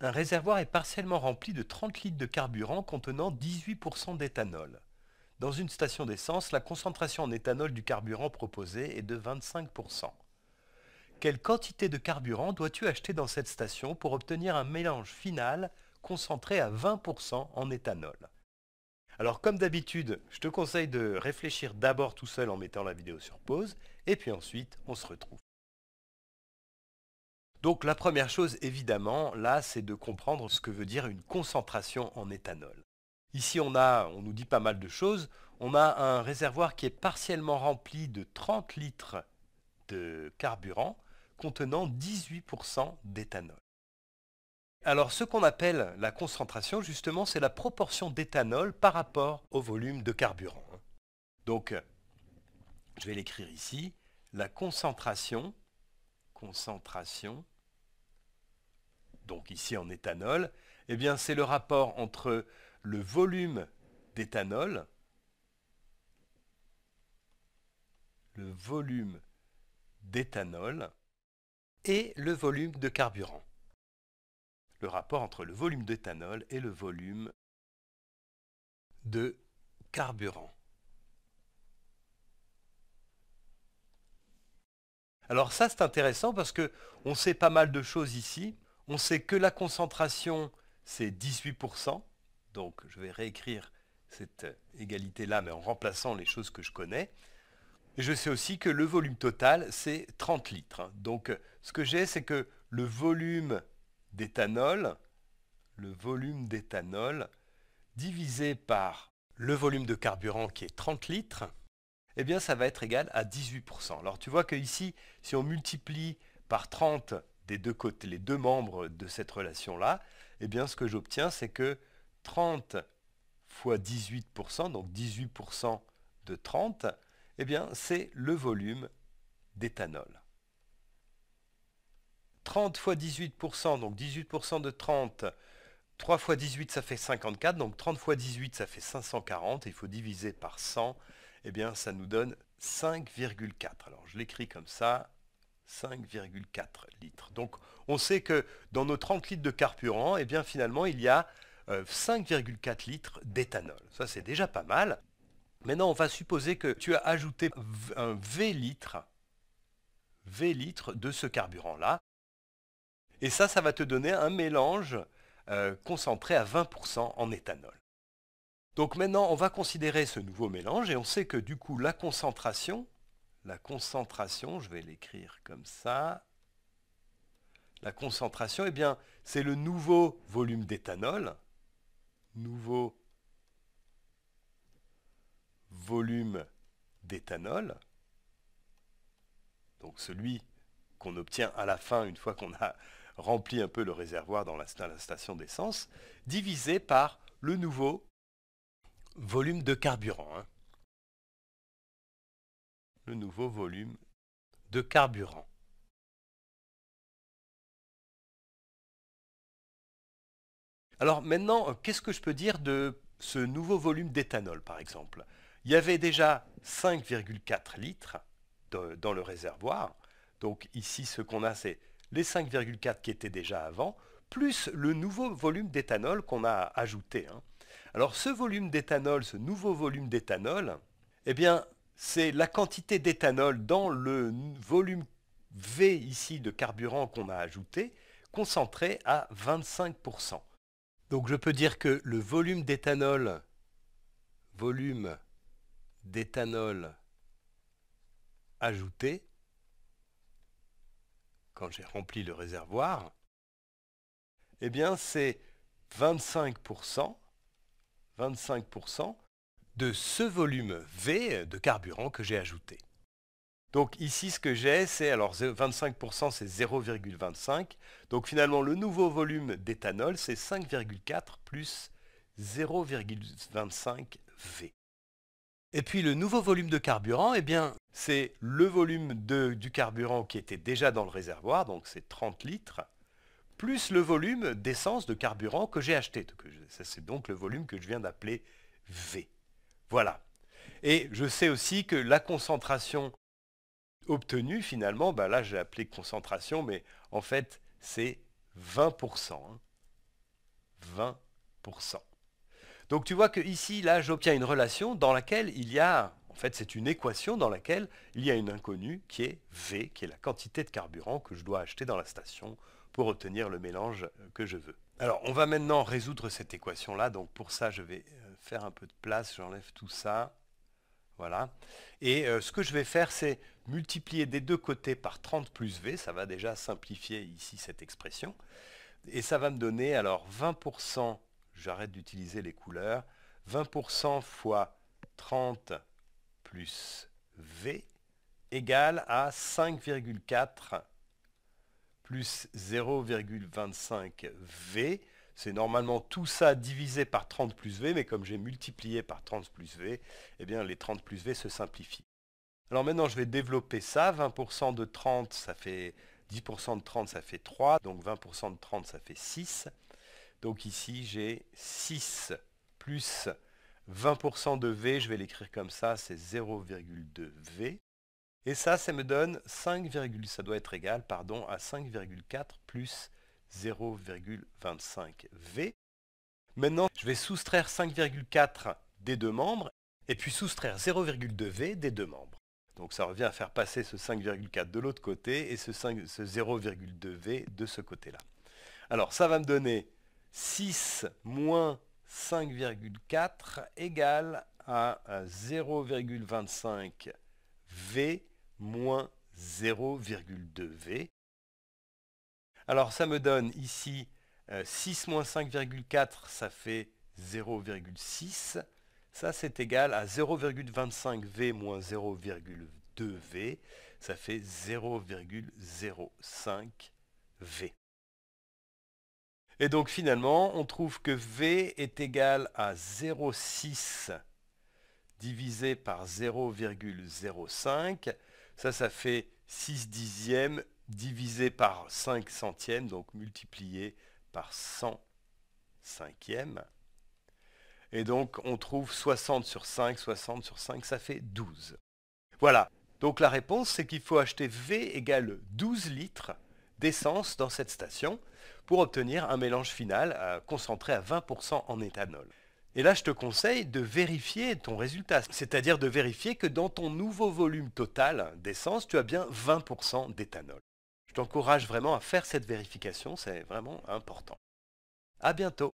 Un réservoir est partiellement rempli de 30 litres de carburant contenant 18% d'éthanol. Dans une station d'essence, la concentration en éthanol du carburant proposé est de 25%. Quelle quantité de carburant dois-tu acheter dans cette station pour obtenir un mélange final concentré à 20% en éthanol Alors comme d'habitude, je te conseille de réfléchir d'abord tout seul en mettant la vidéo sur pause, et puis ensuite on se retrouve. Donc la première chose, évidemment, là, c'est de comprendre ce que veut dire une concentration en éthanol. Ici, on, a, on nous dit pas mal de choses. On a un réservoir qui est partiellement rempli de 30 litres de carburant contenant 18% d'éthanol. Alors ce qu'on appelle la concentration, justement, c'est la proportion d'éthanol par rapport au volume de carburant. Hein. Donc, je vais l'écrire ici, la concentration, concentration donc ici en éthanol, eh bien c'est le rapport entre le volume d'éthanol, le volume d'éthanol et le volume de carburant. Le rapport entre le volume d'éthanol et le volume de carburant. Alors ça c'est intéressant parce que on sait pas mal de choses ici. On sait que la concentration, c'est 18%. Donc je vais réécrire cette égalité-là, mais en remplaçant les choses que je connais. Et je sais aussi que le volume total, c'est 30 litres. Hein. Donc ce que j'ai, c'est que le volume d'éthanol, le volume d'éthanol divisé par le volume de carburant qui est 30 litres, eh bien ça va être égal à 18%. Alors tu vois que ici, si on multiplie par 30 des deux côtés, les deux membres de cette relation-là, et eh bien ce que j'obtiens, c'est que 30 fois 18%, donc 18% de 30, eh bien c'est le volume d'éthanol. 30 fois 18%, donc 18% de 30, 3 fois 18 ça fait 54, donc 30 fois 18 ça fait 540, et il faut diviser par 100, et eh bien ça nous donne 5,4. Alors je l'écris comme ça, 5,4 litres. Donc on sait que dans nos 30 litres de carburant, eh bien finalement il y a 5,4 euh, litres d'éthanol. Ça c'est déjà pas mal. Maintenant on va supposer que tu as ajouté un V litre, V de ce carburant-là. Et ça, ça va te donner un mélange euh, concentré à 20% en éthanol. Donc maintenant, on va considérer ce nouveau mélange et on sait que du coup, la concentration la concentration, je vais l'écrire comme ça, la concentration, eh bien, c'est le nouveau volume d'éthanol, nouveau volume d'éthanol, donc celui qu'on obtient à la fin une fois qu'on a rempli un peu le réservoir dans la, station d'essence, divisé par le nouveau volume de carburant. Hein le nouveau volume de carburant. Alors maintenant, euh, qu'est-ce que je peux dire de ce nouveau volume d'éthanol, par exemple Il y avait déjà 5,4 litres dans le réservoir. Donc ici, ce qu'on a, c'est les 5,4 qui étaient déjà avant, plus le nouveau volume d'éthanol qu'on a ajouté. Hein. Alors ce volume d'éthanol, ce nouveau volume d'éthanol, eh bien, c'est la quantité d'éthanol dans le volume V ici de carburant qu'on a ajouté, concentré à 25%. Donc je peux dire que le volume d'éthanol, volume d'éthanol ajouté, quand j'ai rempli le réservoir, eh bien c'est 25%, 25% de ce volume V de carburant que j'ai ajouté. Donc ici, ce que j'ai, c'est alors 25%, c'est 0,25. Donc finalement, le nouveau volume d'éthanol, c'est 5,4 plus 0,25 V. Et puis le nouveau volume de carburant, eh bien, c'est le volume du carburant qui était déjà dans le réservoir, donc c'est 30 litres, plus le volume d'essence de carburant que j'ai acheté. Euh, c'est donc le volume que je viens d'appeler V. Voilà. Et je sais aussi que la concentration obtenue, finalement, bah là j'ai appelé concentration, mais en fait c'est 20%. 20%. Hein. Donc tu vois que ici, là, j'obtiens une relation dans laquelle il y a, en fait c'est une équation dans laquelle il y a une inconnue qui est V, qui est la quantité de carburant que je dois acheter dans la station pour obtenir le mélange que je veux. Alors on va maintenant résoudre cette équation-là, donc pour ça je vais euh, faire un peu de place, j'enlève tout ça. Voilà. Et euh, ce que je vais faire, c'est multiplier des deux côtés par 30 plus V. Ça va déjà simplifier ici cette expression. Et ça va me donner alors 20%, j'arrête d'utiliser les couleurs, 20% fois 30 plus V égale à 5,4 plus 0,25 V c'est normalement tout ça divisé par 30 plus V, mais comme j'ai multiplié par 30 plus V, eh bien les 30 plus V se simplifient. Alors maintenant, je vais développer ça. 20% de 30, ça fait 10% de 30, ça fait 3. Donc 20% de 30, ça fait 6. Donc ici, j'ai 6 plus 20% de V. Je vais l'écrire comme ça, c'est 0,2 V. Et ça, ça me donne 5, ça doit être égal, pardon, à 5,4 plus 0,25V. Maintenant, je vais soustraire 5,4 des deux membres et puis soustraire 0,2V des deux membres. Donc ça revient à faire passer ce 5,4 de l'autre côté et ce, 0,2V de ce côté-là. Alors ça va me donner 6 moins 5,4 égal à 0,25V moins 0,2V. Alors ça me donne ici 6 euh, moins 5,4, ça fait 0,6. Ça, c'est égal à 0,25V moins 0,2V. Ça fait 0,05V. Et donc finalement, on trouve que V est égal à 0,6 divisé par 0,05. Ça, ça fait 6 dixièmes divisé par 5 centièmes, donc multiplié par 100 cinquièmes. Et donc on trouve 60 sur 5, 60 sur 5, ça fait 12. Voilà, donc la réponse c'est qu'il faut acheter V égale 12 litres d'essence dans cette station pour obtenir un mélange final euh, concentré à 20% en éthanol. Et là, je te conseille de vérifier ton résultat, c'est-à-dire de vérifier que dans ton nouveau volume total d'essence, tu as bien 20% d'éthanol t'encourage vraiment à faire cette vérification, c'est vraiment important. À bientôt